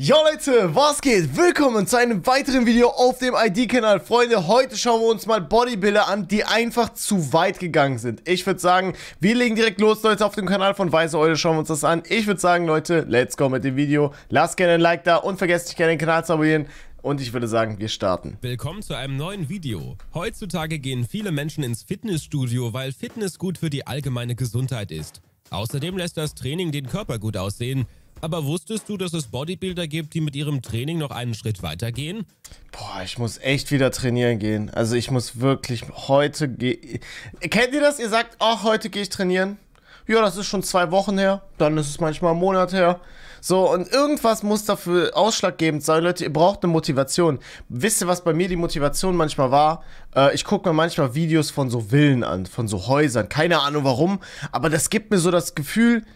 Jo Leute, was geht? Willkommen zu einem weiteren Video auf dem ID-Kanal. Freunde, heute schauen wir uns mal Bodybuilder an, die einfach zu weit gegangen sind. Ich würde sagen, wir legen direkt los, Leute, auf dem Kanal von Weiße Eule schauen wir uns das an. Ich würde sagen, Leute, let's go mit dem Video. Lasst gerne ein Like da und vergesst nicht gerne den Kanal zu abonnieren. Und ich würde sagen, wir starten. Willkommen zu einem neuen Video. Heutzutage gehen viele Menschen ins Fitnessstudio, weil Fitness gut für die allgemeine Gesundheit ist. Außerdem lässt das Training den Körper gut aussehen – aber wusstest du, dass es Bodybuilder gibt, die mit ihrem Training noch einen Schritt weitergehen? Boah, ich muss echt wieder trainieren gehen. Also ich muss wirklich heute gehen. Kennt ihr das? Ihr sagt, ach, oh, heute gehe ich trainieren. Ja, das ist schon zwei Wochen her. Dann ist es manchmal ein Monat her. So, und irgendwas muss dafür ausschlaggebend sein. Leute, ihr braucht eine Motivation. Wisst ihr, was bei mir die Motivation manchmal war? Äh, ich gucke mir manchmal Videos von so Villen an, von so Häusern. Keine Ahnung warum, aber das gibt mir so das Gefühl,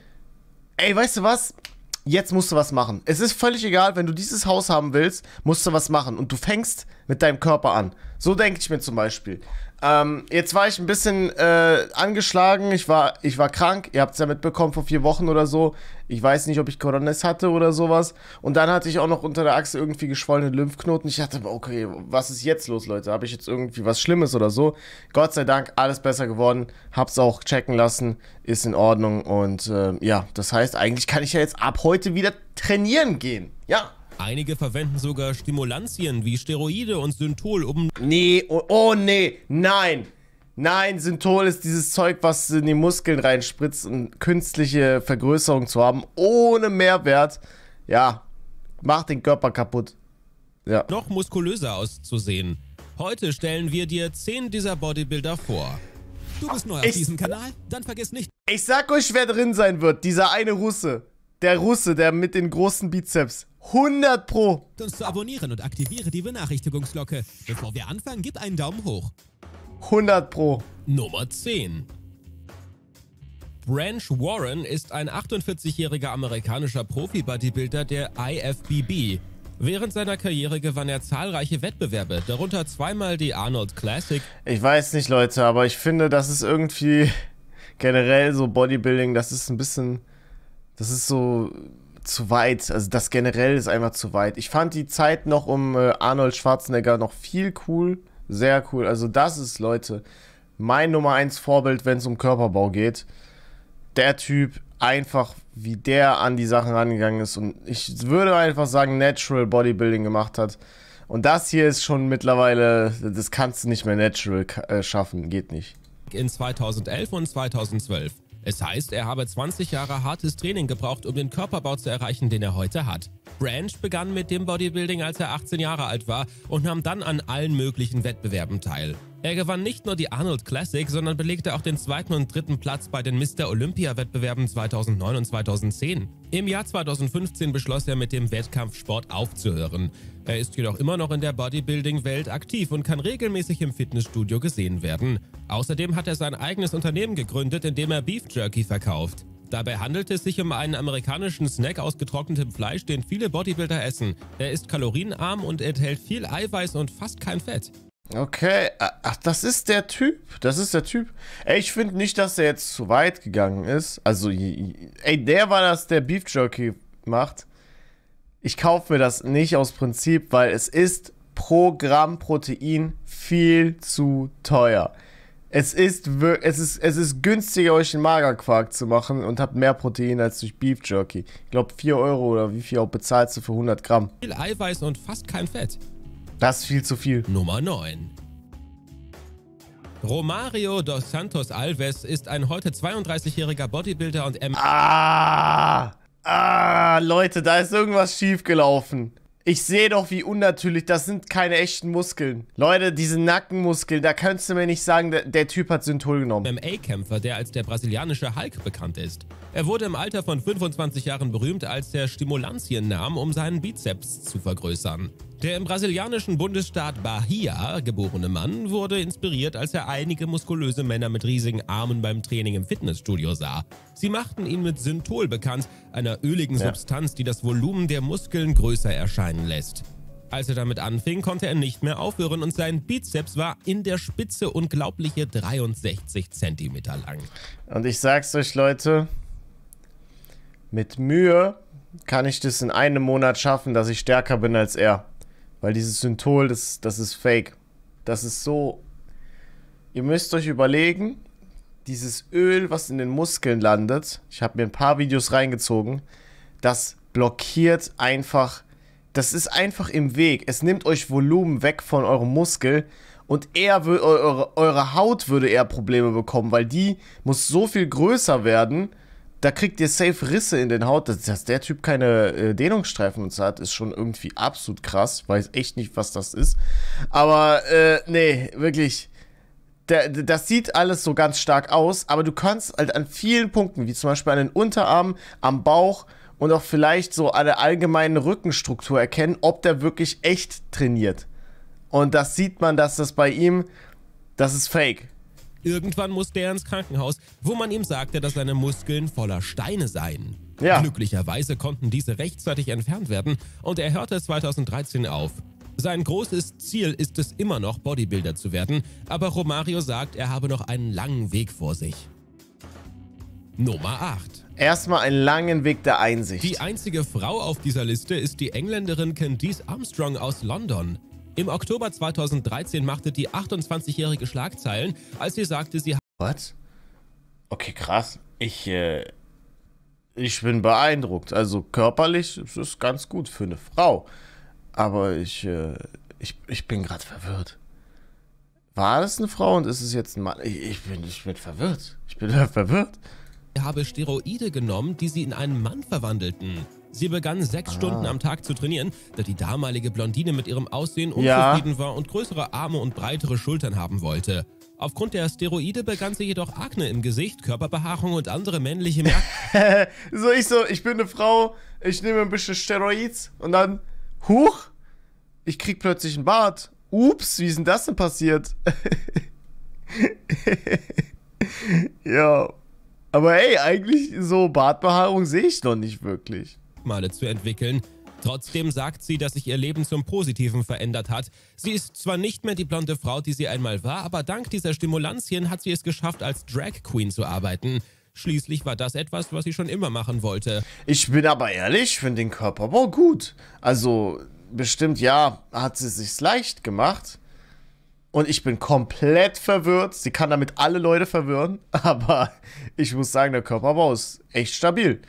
ey, weißt du was? jetzt musst du was machen. Es ist völlig egal, wenn du dieses Haus haben willst, musst du was machen. Und du fängst mit deinem Körper an. So denke ich mir zum Beispiel. Ähm, jetzt war ich ein bisschen äh, angeschlagen. Ich war, ich war krank. Ihr habt es ja mitbekommen vor vier Wochen oder so. Ich weiß nicht, ob ich Coronas hatte oder sowas. Und dann hatte ich auch noch unter der Achse irgendwie geschwollene Lymphknoten. Ich dachte, okay, was ist jetzt los, Leute? Habe ich jetzt irgendwie was Schlimmes oder so? Gott sei Dank, alles besser geworden. Hab's auch checken lassen. Ist in Ordnung. Und äh, ja, das heißt, eigentlich kann ich ja jetzt ab heute wieder trainieren gehen. Ja, Einige verwenden sogar Stimulantien wie Steroide und Synthol, um... Nee, oh, oh nee, nein! Nein, Synthol ist dieses Zeug, was in die Muskeln reinspritzt, um künstliche Vergrößerung zu haben, ohne Mehrwert. Ja, macht den Körper kaputt. Ja. Noch muskulöser auszusehen. Heute stellen wir dir 10 dieser Bodybuilder vor. Du bist neu ich, auf diesem Kanal? Dann vergiss nicht... Ich sag euch, wer drin sein wird. Dieser eine Russe. Der Russe, der mit den großen Bizeps. 100 Pro. Uns zu abonnieren und aktiviere die Benachrichtigungsglocke. Bevor wir anfangen, gib einen Daumen hoch. 100 Pro. Nummer 10. Branch Warren ist ein 48-jähriger amerikanischer Profi-Bodybuilder der IFBB. Während seiner Karriere gewann er zahlreiche Wettbewerbe, darunter zweimal die Arnold Classic. Ich weiß nicht, Leute, aber ich finde, das ist irgendwie generell so Bodybuilding, das ist ein bisschen, das ist so zu weit. Also das generell ist einfach zu weit. Ich fand die Zeit noch um äh, Arnold Schwarzenegger noch viel cool. Sehr cool. Also das ist, Leute, mein Nummer 1 Vorbild, wenn es um Körperbau geht. Der Typ, einfach wie der an die Sachen rangegangen ist und ich würde einfach sagen, Natural Bodybuilding gemacht hat. Und das hier ist schon mittlerweile, das kannst du nicht mehr natural äh, schaffen, geht nicht. In 2011 und 2012 es heißt, er habe 20 Jahre hartes Training gebraucht, um den Körperbau zu erreichen, den er heute hat. Branch begann mit dem Bodybuilding, als er 18 Jahre alt war und nahm dann an allen möglichen Wettbewerben teil. Er gewann nicht nur die Arnold Classic, sondern belegte auch den zweiten und dritten Platz bei den Mr. Olympia-Wettbewerben 2009 und 2010. Im Jahr 2015 beschloss er mit dem Wettkampfsport aufzuhören. Er ist jedoch immer noch in der Bodybuilding-Welt aktiv und kann regelmäßig im Fitnessstudio gesehen werden. Außerdem hat er sein eigenes Unternehmen gegründet, in dem er Beef Jerky verkauft. Dabei handelt es sich um einen amerikanischen Snack aus getrocknetem Fleisch, den viele Bodybuilder essen. Er ist kalorienarm und enthält viel Eiweiß und fast kein Fett. Okay, äh, ach, das ist der Typ. Das ist der Typ. Ey, ich finde nicht, dass er jetzt zu weit gegangen ist. Also, ey, der war das, der Beef Jerky macht. Ich kaufe mir das nicht aus Prinzip, weil es ist pro Gramm Protein viel zu teuer. Es ist, es ist, es ist günstiger, euch einen Magerquark zu machen und habt mehr Protein als durch Beef Jerky. Ich glaube, 4 Euro oder wie viel auch bezahlst du für 100 Gramm? Viel Eiweiß und fast kein Fett. Das ist viel zu viel. Nummer 9. Romario dos Santos Alves ist ein heute 32-jähriger Bodybuilder und M. Ah! Ah, Leute, da ist irgendwas schiefgelaufen. Ich sehe doch, wie unnatürlich. Das sind keine echten Muskeln. Leute, diese Nackenmuskeln, da kannst du mir nicht sagen, der, der Typ hat Synthol genommen. MMA-Kämpfer, der als der brasilianische Hulk bekannt ist. Er wurde im Alter von 25 Jahren berühmt, als er Stimulanzien nahm, um seinen Bizeps zu vergrößern. Der im brasilianischen Bundesstaat Bahia geborene Mann wurde inspiriert, als er einige muskulöse Männer mit riesigen Armen beim Training im Fitnessstudio sah. Sie machten ihn mit Synthol bekannt, einer öligen ja. Substanz, die das Volumen der Muskeln größer erscheinen lässt. Als er damit anfing, konnte er nicht mehr aufhören und sein Bizeps war in der Spitze unglaubliche 63 cm lang. Und ich sag's euch, Leute, mit Mühe kann ich das in einem Monat schaffen, dass ich stärker bin als er. Weil dieses Synthol, das, das ist fake. Das ist so. Ihr müsst euch überlegen, dieses Öl, was in den Muskeln landet, ich habe mir ein paar Videos reingezogen, das blockiert einfach. Das ist einfach im Weg. Es nimmt euch Volumen weg von eurem Muskel und eher eure, eure Haut würde eher Probleme bekommen, weil die muss so viel größer werden, da kriegt ihr safe Risse in den Haut. Dass, dass der Typ keine äh, Dehnungsstreifen und so hat, ist schon irgendwie absolut krass. Ich weiß echt nicht, was das ist. Aber äh, nee, wirklich. das sieht alles so ganz stark aus, aber du kannst halt an vielen Punkten, wie zum Beispiel an den Unterarmen, am Bauch und auch vielleicht so an der allgemeinen Rückenstruktur erkennen, ob der wirklich echt trainiert. Und das sieht man, dass das bei ihm, das ist fake. Irgendwann musste er ins Krankenhaus, wo man ihm sagte, dass seine Muskeln voller Steine seien. Ja. Glücklicherweise konnten diese rechtzeitig entfernt werden und er hörte 2013 auf. Sein großes Ziel ist es immer noch, Bodybuilder zu werden, aber Romario sagt, er habe noch einen langen Weg vor sich. Nummer 8. Erstmal einen langen Weg der Einsicht. Die einzige Frau auf dieser Liste ist die Engländerin Candice Armstrong aus London. Im Oktober 2013 machte die 28-jährige Schlagzeilen, als sie sagte, sie What? Okay, krass. Ich, äh, ich bin beeindruckt. Also körperlich ist es ganz gut für eine Frau. Aber ich, äh, ich, ich bin gerade verwirrt. War das eine Frau und ist es jetzt ein Mann? Ich, ich bin, ich bin verwirrt. Ich bin verwirrt. Er habe Steroide genommen, die sie in einen Mann verwandelten. Sie begann sechs ah. Stunden am Tag zu trainieren, da die damalige Blondine mit ihrem Aussehen unzufrieden ja. war und größere Arme und breitere Schultern haben wollte. Aufgrund der Steroide begann sie jedoch Akne im Gesicht, Körperbehaarung und andere männliche Merkmale. so ich so, ich bin eine Frau, ich nehme ein bisschen Steroids und dann, huch, ich krieg plötzlich einen Bart. Ups, wie ist denn das denn passiert? ja. Aber ey, eigentlich so Bartbehaarung sehe ich noch nicht wirklich. Merkmale zu entwickeln. Trotzdem sagt sie, dass sich ihr Leben zum Positiven verändert hat. Sie ist zwar nicht mehr die blonde Frau, die sie einmal war, aber dank dieser Stimulantien hat sie es geschafft, als Drag Queen zu arbeiten. Schließlich war das etwas, was sie schon immer machen wollte. Ich bin aber ehrlich, ich finde den Körperbau gut. Also, bestimmt, ja, hat sie sich's leicht gemacht. Und ich bin komplett verwirrt. Sie kann damit alle Leute verwirren. Aber ich muss sagen, der Körperbau ist echt stabil.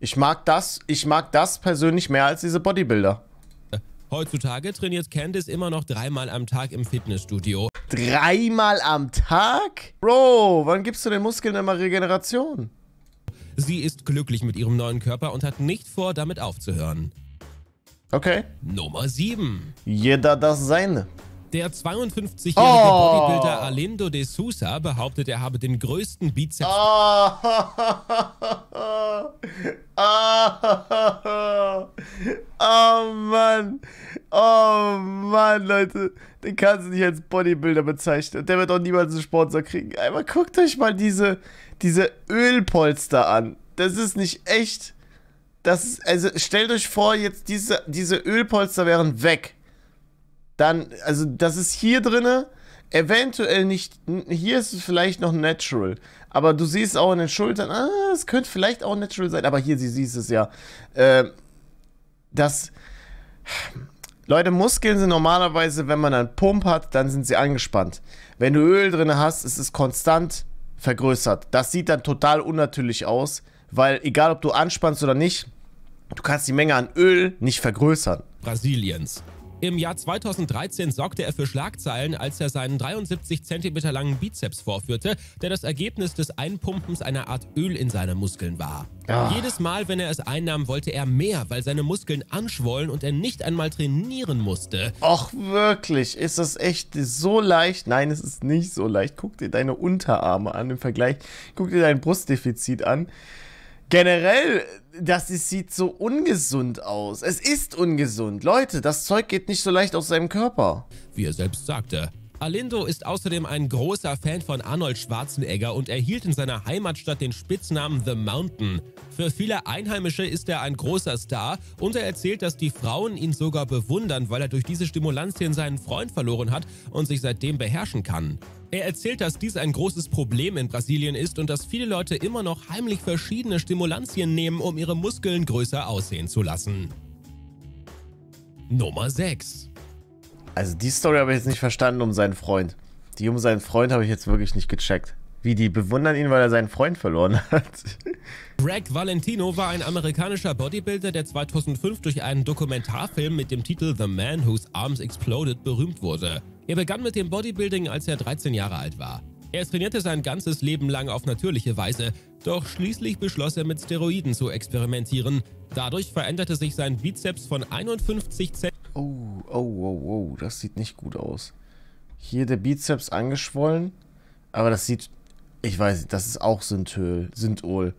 Ich mag das, ich mag das persönlich mehr als diese Bodybuilder. Heutzutage trainiert Candice immer noch dreimal am Tag im Fitnessstudio. Dreimal am Tag? Bro, wann gibst du den Muskeln immer Regeneration? Sie ist glücklich mit ihrem neuen Körper und hat nicht vor, damit aufzuhören. Okay. Nummer 7. Jeder das Seine. Der 52-jährige oh. Bodybuilder Alindo de Sousa behauptet, er habe den größten Bizeps. Oh. Oh. oh Mann. Oh Mann, Leute. Den kannst du nicht als Bodybuilder bezeichnen. Der wird auch niemals einen Sponsor kriegen. Aber guckt euch mal diese, diese Ölpolster an. Das ist nicht echt. Das ist, also stellt euch vor, jetzt diese, diese Ölpolster wären weg dann, also das ist hier drinne, eventuell nicht, hier ist es vielleicht noch natural, aber du siehst auch in den Schultern, ah, es könnte vielleicht auch natural sein, aber hier, sie siehst es ja, äh, das, Leute, Muskeln sind normalerweise, wenn man einen Pump hat, dann sind sie angespannt. Wenn du Öl drin hast, ist es konstant vergrößert. Das sieht dann total unnatürlich aus, weil egal ob du anspannst oder nicht, du kannst die Menge an Öl nicht vergrößern. Brasiliens. Im Jahr 2013 sorgte er für Schlagzeilen, als er seinen 73 cm langen Bizeps vorführte, der das Ergebnis des Einpumpens einer Art Öl in seine Muskeln war. Ach. Jedes Mal, wenn er es einnahm, wollte er mehr, weil seine Muskeln anschwollen und er nicht einmal trainieren musste. Ach wirklich? Ist das echt so leicht? Nein, es ist nicht so leicht. Guck dir deine Unterarme an im Vergleich. Guck dir dein Brustdefizit an generell, das sieht so ungesund aus. Es ist ungesund. Leute, das Zeug geht nicht so leicht aus seinem Körper. Wie er selbst sagte. Alindo ist außerdem ein großer Fan von Arnold Schwarzenegger und erhielt in seiner Heimatstadt den Spitznamen The Mountain. Für viele Einheimische ist er ein großer Star und er erzählt, dass die Frauen ihn sogar bewundern, weil er durch diese Stimulanz den seinen Freund verloren hat und sich seitdem beherrschen kann. Er erzählt, dass dies ein großes Problem in Brasilien ist und dass viele Leute immer noch heimlich verschiedene Stimulantien nehmen, um ihre Muskeln größer aussehen zu lassen. Nummer 6 Also die Story habe ich jetzt nicht verstanden um seinen Freund. Die um seinen Freund habe ich jetzt wirklich nicht gecheckt. Wie, die bewundern ihn, weil er seinen Freund verloren hat? Greg Valentino war ein amerikanischer Bodybuilder, der 2005 durch einen Dokumentarfilm mit dem Titel The Man Whose Arms Exploded berühmt wurde. Er begann mit dem Bodybuilding, als er 13 Jahre alt war. Er trainierte sein ganzes Leben lang auf natürliche Weise, doch schließlich beschloss er mit Steroiden zu experimentieren. Dadurch veränderte sich sein Bizeps von 51 Zentimeter. Oh, oh, oh, oh, das sieht nicht gut aus. Hier der Bizeps angeschwollen, aber das sieht ich weiß nicht, das ist auch Synthöl, Synthol.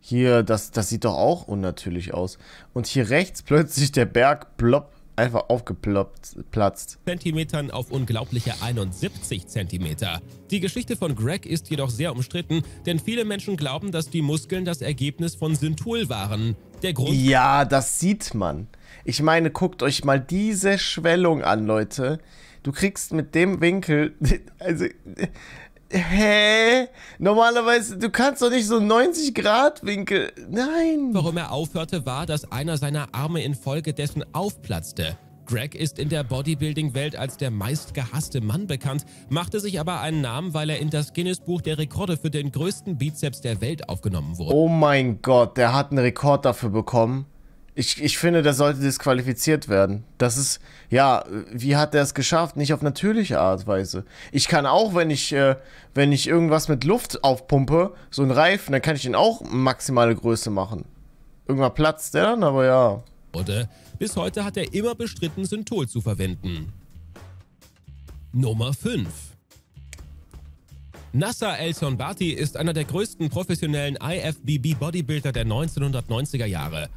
Hier, das, das sieht doch auch unnatürlich aus. Und hier rechts plötzlich der Berg plopp, einfach aufgeploppt, platzt. Zentimetern auf unglaubliche 71 Zentimeter. Die Geschichte von Greg ist jedoch sehr umstritten, denn viele Menschen glauben, dass die Muskeln das Ergebnis von Synthol waren. Der Grund... Ja, das sieht man. Ich meine, guckt euch mal diese Schwellung an, Leute. Du kriegst mit dem Winkel... Also... Hä? Normalerweise, du kannst doch nicht so 90 Grad Winkel. Nein. Warum er aufhörte, war, dass einer seiner Arme infolgedessen aufplatzte. Greg ist in der Bodybuilding-Welt als der meistgehasste Mann bekannt, machte sich aber einen Namen, weil er in das Guinness-Buch der Rekorde für den größten Bizeps der Welt aufgenommen wurde. Oh mein Gott, der hat einen Rekord dafür bekommen. Ich, ich finde, das sollte disqualifiziert werden. Das ist, ja, wie hat er es geschafft? Nicht auf natürliche Art und Weise. Ich kann auch, wenn ich, äh, wenn ich irgendwas mit Luft aufpumpe, so einen Reifen, dann kann ich ihn auch maximale Größe machen. Irgendwann platzt der dann, aber ja. Wurde. Bis heute hat er immer bestritten, Synthol zu verwenden. Nummer 5 Nasser El Sonbati ist einer der größten professionellen IFBB-Bodybuilder der 1990er Jahre.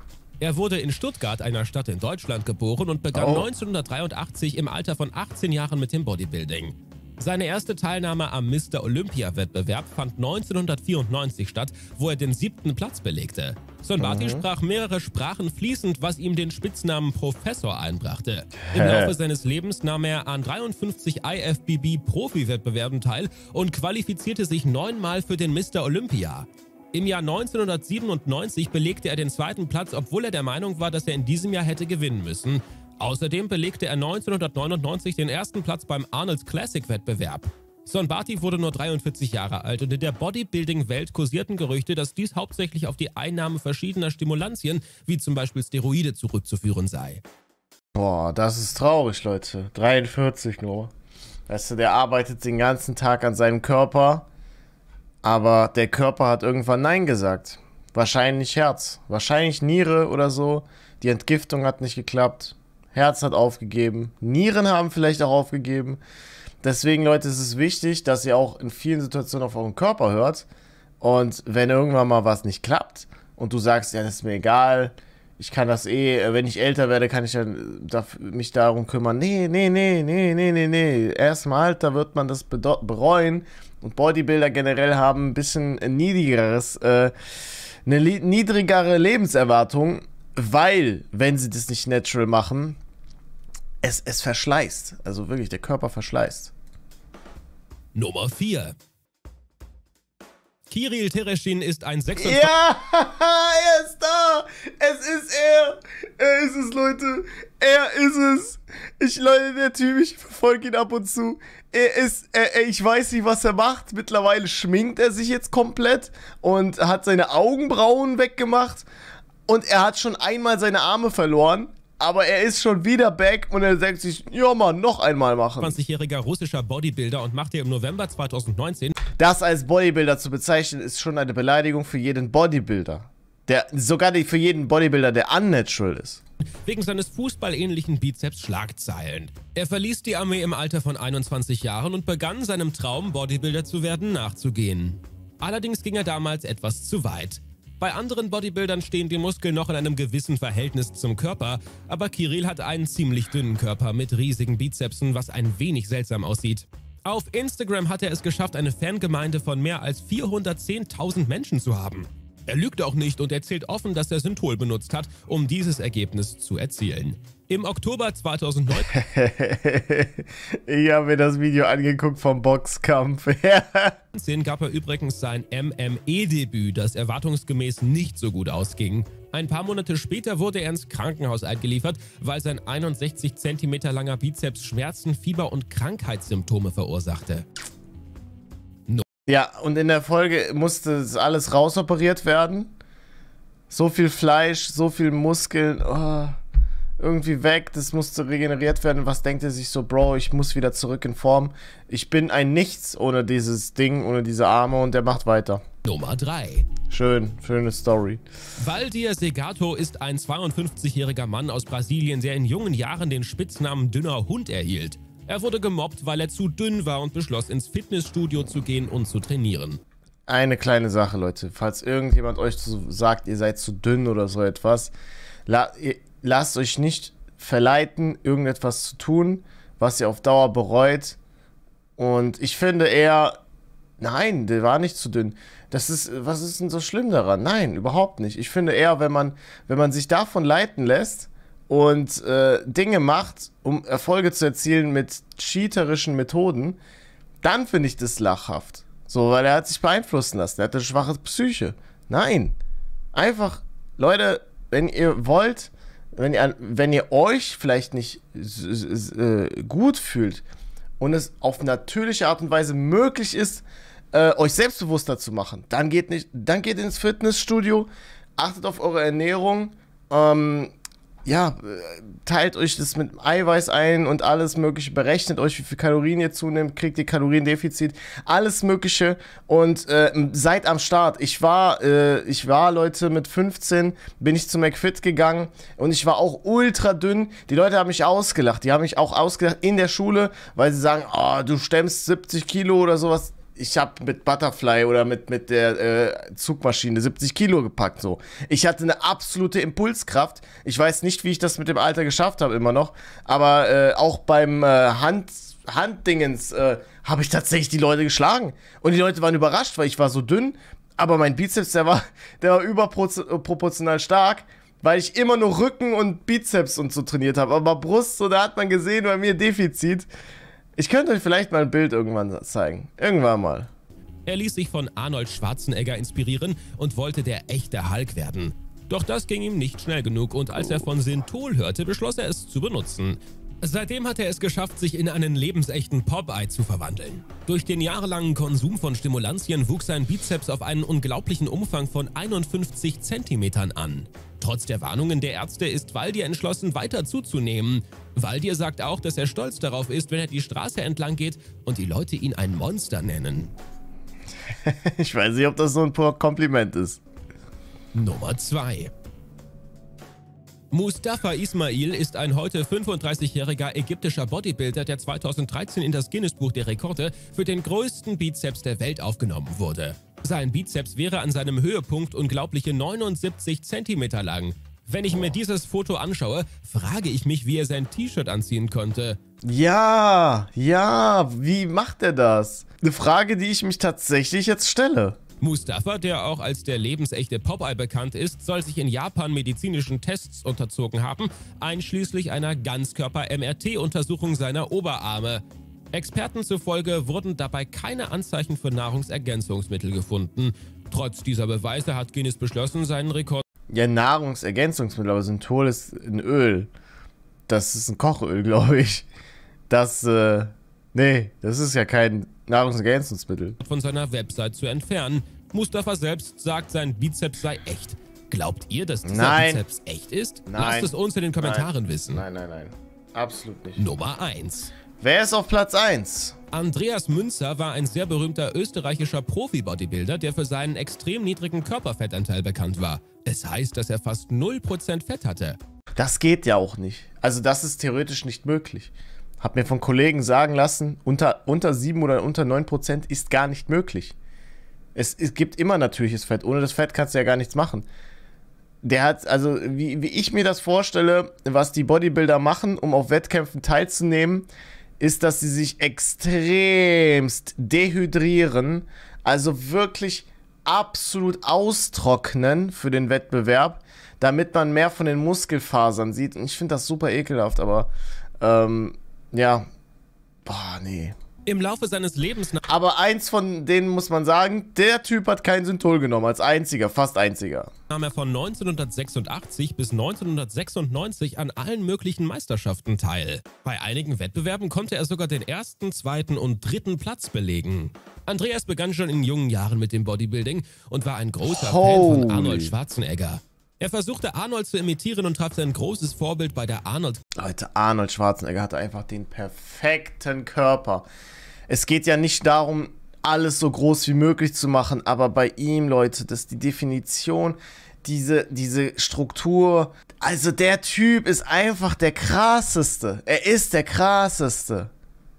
Er wurde in Stuttgart, einer Stadt in Deutschland, geboren und begann oh. 1983 im Alter von 18 Jahren mit dem Bodybuilding. Seine erste Teilnahme am Mr. Olympia-Wettbewerb fand 1994 statt, wo er den siebten Platz belegte. Sonbati mhm. sprach mehrere Sprachen fließend, was ihm den Spitznamen Professor einbrachte. Im Laufe seines Lebens nahm er an 53 IFBB-Profi-Wettbewerben teil und qualifizierte sich neunmal für den Mr. Olympia. Im Jahr 1997 belegte er den zweiten Platz, obwohl er der Meinung war, dass er in diesem Jahr hätte gewinnen müssen. Außerdem belegte er 1999 den ersten Platz beim Arnold Classic Wettbewerb. Son Barty wurde nur 43 Jahre alt und in der Bodybuilding-Welt kursierten Gerüchte, dass dies hauptsächlich auf die Einnahme verschiedener Stimulantien, wie zum Beispiel Steroide, zurückzuführen sei. Boah, das ist traurig, Leute. 43 nur. Weißt du, der arbeitet den ganzen Tag an seinem Körper aber der Körper hat irgendwann Nein gesagt. Wahrscheinlich Herz, wahrscheinlich Niere oder so. Die Entgiftung hat nicht geklappt. Herz hat aufgegeben. Nieren haben vielleicht auch aufgegeben. Deswegen, Leute, ist es wichtig, dass ihr auch in vielen Situationen auf euren Körper hört. Und wenn irgendwann mal was nicht klappt und du sagst, ja, das ist mir egal, ich kann das eh, äh, wenn ich älter werde, kann ich dann mich darum kümmern. Nee, nee, nee, nee, nee, nee, nee. Erst Erstmal, Alter wird man das bereuen. Und Bodybuilder generell haben ein bisschen niedrigeres, äh, eine niedrigere Lebenserwartung, weil, wenn sie das nicht natural machen, es, es verschleißt. Also wirklich, der Körper verschleißt. Nummer 4. Kirill Tereshin ist ein 26. Ja, er ist da! Es ist er! Er ist es, Leute! Er ist es! Ich leute, der Typ, ich verfolge ihn ab und zu. Er ist, er, er, ich weiß nicht, was er macht. Mittlerweile schminkt er sich jetzt komplett und hat seine Augenbrauen weggemacht. Und er hat schon einmal seine Arme verloren aber er ist schon wieder back und er denkt sich, ja Mann, noch einmal machen. 20-jähriger russischer Bodybuilder und macht hier im November 2019 das als Bodybuilder zu bezeichnen, ist schon eine Beleidigung für jeden Bodybuilder. Der, sogar nicht für jeden Bodybuilder, der unnatural ist. Wegen seines fußballähnlichen Bizeps Schlagzeilen. Er verließ die Armee im Alter von 21 Jahren und begann seinem Traum, Bodybuilder zu werden, nachzugehen. Allerdings ging er damals etwas zu weit. Bei anderen Bodybuildern stehen die Muskeln noch in einem gewissen Verhältnis zum Körper, aber Kirill hat einen ziemlich dünnen Körper mit riesigen Bizepsen, was ein wenig seltsam aussieht. Auf Instagram hat er es geschafft, eine Fangemeinde von mehr als 410.000 Menschen zu haben. Er lügt auch nicht und erzählt offen, dass er Synthol benutzt hat, um dieses Ergebnis zu erzielen im Oktober 2009. ich habe mir das Video angeguckt vom Boxkampf. 2010 gab er übrigens sein MME-Debüt, das erwartungsgemäß nicht so gut ausging. Ein paar Monate später wurde er ins Krankenhaus eingeliefert, weil sein 61 cm langer Bizeps Schmerzen, Fieber und Krankheitssymptome verursachte. No. Ja, und in der Folge musste alles rausoperiert werden. So viel Fleisch, so viel Muskeln. Oh irgendwie weg, das musste regeneriert werden. Was denkt er sich so, Bro, ich muss wieder zurück in Form. Ich bin ein Nichts ohne dieses Ding, ohne diese Arme und der macht weiter. Nummer 3. Schön, schöne Story. Valdir Segato ist ein 52-jähriger Mann aus Brasilien, der in jungen Jahren den Spitznamen Dünner Hund erhielt. Er wurde gemobbt, weil er zu dünn war und beschloss, ins Fitnessstudio zu gehen und zu trainieren. Eine kleine Sache, Leute. Falls irgendjemand euch sagt, ihr seid zu dünn oder so etwas, la lasst euch nicht verleiten, irgendetwas zu tun, was ihr auf Dauer bereut. Und ich finde eher, nein, der war nicht zu dünn. Das ist, was ist denn so schlimm daran? Nein, überhaupt nicht. Ich finde eher, wenn man, wenn man sich davon leiten lässt und äh, Dinge macht, um Erfolge zu erzielen mit cheaterischen Methoden, dann finde ich das lachhaft. So, weil er hat sich beeinflussen lassen. Er hat eine schwache Psyche. Nein. Einfach, Leute, wenn ihr wollt, wenn ihr, wenn ihr euch vielleicht nicht äh, gut fühlt und es auf natürliche Art und Weise möglich ist, äh, euch selbstbewusster zu machen, dann geht, nicht, dann geht ins Fitnessstudio, achtet auf eure Ernährung, ähm, ja, äh, teilt euch das mit Eiweiß ein und alles Mögliche, berechnet euch, wie viel Kalorien ihr zunimmt, kriegt ihr Kaloriendefizit, alles Mögliche und äh, seid am Start. Ich war, äh, ich war, Leute, mit 15 bin ich zu McFit gegangen und ich war auch ultra dünn. Die Leute haben mich ausgelacht, die haben mich auch ausgelacht in der Schule, weil sie sagen, oh, du stemmst 70 Kilo oder sowas ich habe mit Butterfly oder mit, mit der äh, Zugmaschine 70 Kilo gepackt. So. Ich hatte eine absolute Impulskraft. Ich weiß nicht, wie ich das mit dem Alter geschafft habe, immer noch. Aber äh, auch beim äh, Hand, Handdingens äh, habe ich tatsächlich die Leute geschlagen. Und die Leute waren überrascht, weil ich war so dünn. Aber mein Bizeps, der war, der war überproportional stark weil ich immer nur Rücken und Bizeps und so trainiert habe. Aber Brust, so da hat man gesehen, bei mir Defizit. Ich könnte euch vielleicht mal ein Bild irgendwann zeigen. Irgendwann mal. Er ließ sich von Arnold Schwarzenegger inspirieren und wollte der echte Hulk werden. Doch das ging ihm nicht schnell genug und als er von Synthol hörte, beschloss er es zu benutzen. Seitdem hat er es geschafft, sich in einen lebensechten Popeye zu verwandeln. Durch den jahrelangen Konsum von Stimulantien wuchs sein Bizeps auf einen unglaublichen Umfang von 51 Zentimetern an. Trotz der Warnungen der Ärzte ist Waldir entschlossen, weiter zuzunehmen. Waldir sagt auch, dass er stolz darauf ist, wenn er die Straße entlang geht und die Leute ihn ein Monster nennen. ich weiß nicht, ob das so ein Kompliment ist. Nummer 2 Mustafa Ismail ist ein heute 35-jähriger ägyptischer Bodybuilder, der 2013 in das Guinness-Buch der Rekorde für den größten Bizeps der Welt aufgenommen wurde. Sein Bizeps wäre an seinem Höhepunkt unglaubliche 79 cm lang. Wenn ich mir dieses Foto anschaue, frage ich mich, wie er sein T-Shirt anziehen konnte. Ja, ja, wie macht er das? Eine Frage, die ich mich tatsächlich jetzt stelle. Mustafa, der auch als der lebensechte Popeye bekannt ist, soll sich in Japan medizinischen Tests unterzogen haben, einschließlich einer Ganzkörper-MRT-Untersuchung seiner Oberarme. Experten zufolge wurden dabei keine Anzeichen für Nahrungsergänzungsmittel gefunden. Trotz dieser Beweise hat Guinness beschlossen, seinen Rekord. Ja, Nahrungsergänzungsmittel, aber Synthol ist ein Öl. Das ist ein Kochöl, glaube ich. Das äh, Nee, das ist ja kein Nahrungsergänzungsmittel. Von seiner Website zu entfernen. Mustafa selbst sagt, sein Bizeps sei echt. Glaubt ihr, dass dieser nein. Bizeps echt ist? Nein. Lasst es uns in den Kommentaren nein. wissen. Nein, nein, nein. Absolut nicht. Nummer 1. Wer ist auf Platz 1? Andreas Münzer war ein sehr berühmter österreichischer Profi-Bodybuilder, der für seinen extrem niedrigen Körperfettanteil bekannt war. Es heißt, dass er fast 0% Fett hatte. Das geht ja auch nicht. Also das ist theoretisch nicht möglich. Hab mir von Kollegen sagen lassen, unter, unter 7 oder unter 9 Prozent ist gar nicht möglich. Es, es gibt immer natürliches Fett. Ohne das Fett kannst du ja gar nichts machen. Der hat, also wie, wie ich mir das vorstelle, was die Bodybuilder machen, um auf Wettkämpfen teilzunehmen, ist, dass sie sich extremst dehydrieren, also wirklich absolut austrocknen für den Wettbewerb, damit man mehr von den Muskelfasern sieht. Und ich finde das super ekelhaft, aber ähm, ja. Boah, nee. Im Laufe seines Lebens... Aber eins von denen muss man sagen, der Typ hat kein Synthol genommen, als einziger, fast einziger. Nahm er von 1986 bis 1996 an allen möglichen Meisterschaften teil. Bei einigen Wettbewerben konnte er sogar den ersten, zweiten und dritten Platz belegen. Andreas begann schon in jungen Jahren mit dem Bodybuilding und war ein großer Holy. Fan von Arnold Schwarzenegger. Er versuchte Arnold zu imitieren und traf sein großes Vorbild bei der Arnold. Leute, Arnold Schwarzenegger hatte einfach den perfekten Körper. Es geht ja nicht darum, alles so groß wie möglich zu machen, aber bei ihm, Leute, dass die Definition, diese, diese Struktur. Also der Typ ist einfach der krasseste. Er ist der krasseste.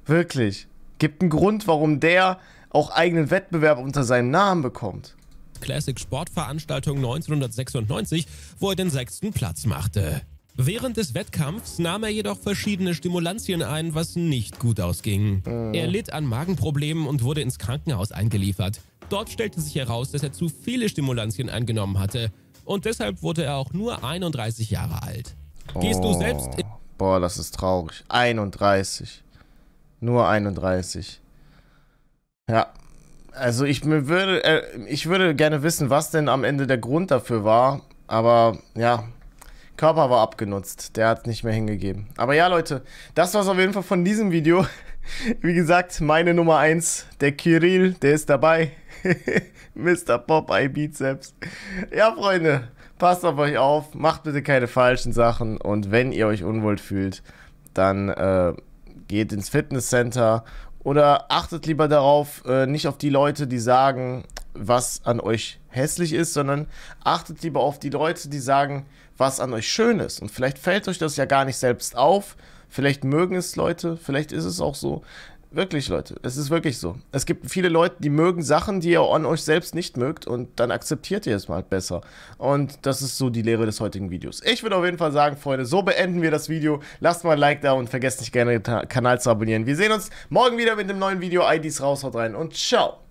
Wirklich. Gibt einen Grund, warum der auch eigenen Wettbewerb unter seinem Namen bekommt. Classic Sportveranstaltung 1996, wo er den sechsten Platz machte. Während des Wettkampfs nahm er jedoch verschiedene Stimulantien ein, was nicht gut ausging. Mhm. Er litt an Magenproblemen und wurde ins Krankenhaus eingeliefert. Dort stellte sich heraus, dass er zu viele Stimulantien eingenommen hatte und deshalb wurde er auch nur 31 Jahre alt. Gehst oh, du selbst... in Boah, das ist traurig. 31. Nur 31. Ja, also ich würde, äh, ich würde gerne wissen, was denn am Ende der Grund dafür war. Aber ja, Körper war abgenutzt. Der hat es nicht mehr hingegeben. Aber ja, Leute, das war es auf jeden Fall von diesem Video. Wie gesagt, meine Nummer 1, der Kirill, der ist dabei. Mr. Popeye Bizeps. Ja, Freunde, passt auf euch auf, macht bitte keine falschen Sachen und wenn ihr euch unwohl fühlt, dann äh, geht ins Fitnesscenter oder achtet lieber darauf, äh, nicht auf die Leute, die sagen, was an euch hässlich ist, sondern achtet lieber auf die Leute, die sagen, was an euch schön ist. Und vielleicht fällt euch das ja gar nicht selbst auf. Vielleicht mögen es Leute, vielleicht ist es auch so. Wirklich, Leute. Es ist wirklich so. Es gibt viele Leute, die mögen Sachen, die ihr an euch selbst nicht mögt und dann akzeptiert ihr es mal besser. Und das ist so die Lehre des heutigen Videos. Ich würde auf jeden Fall sagen, Freunde, so beenden wir das Video. Lasst mal ein Like da und vergesst nicht gerne den Kanal zu abonnieren. Wir sehen uns morgen wieder mit dem neuen Video. IDs raus, haut rein und ciao.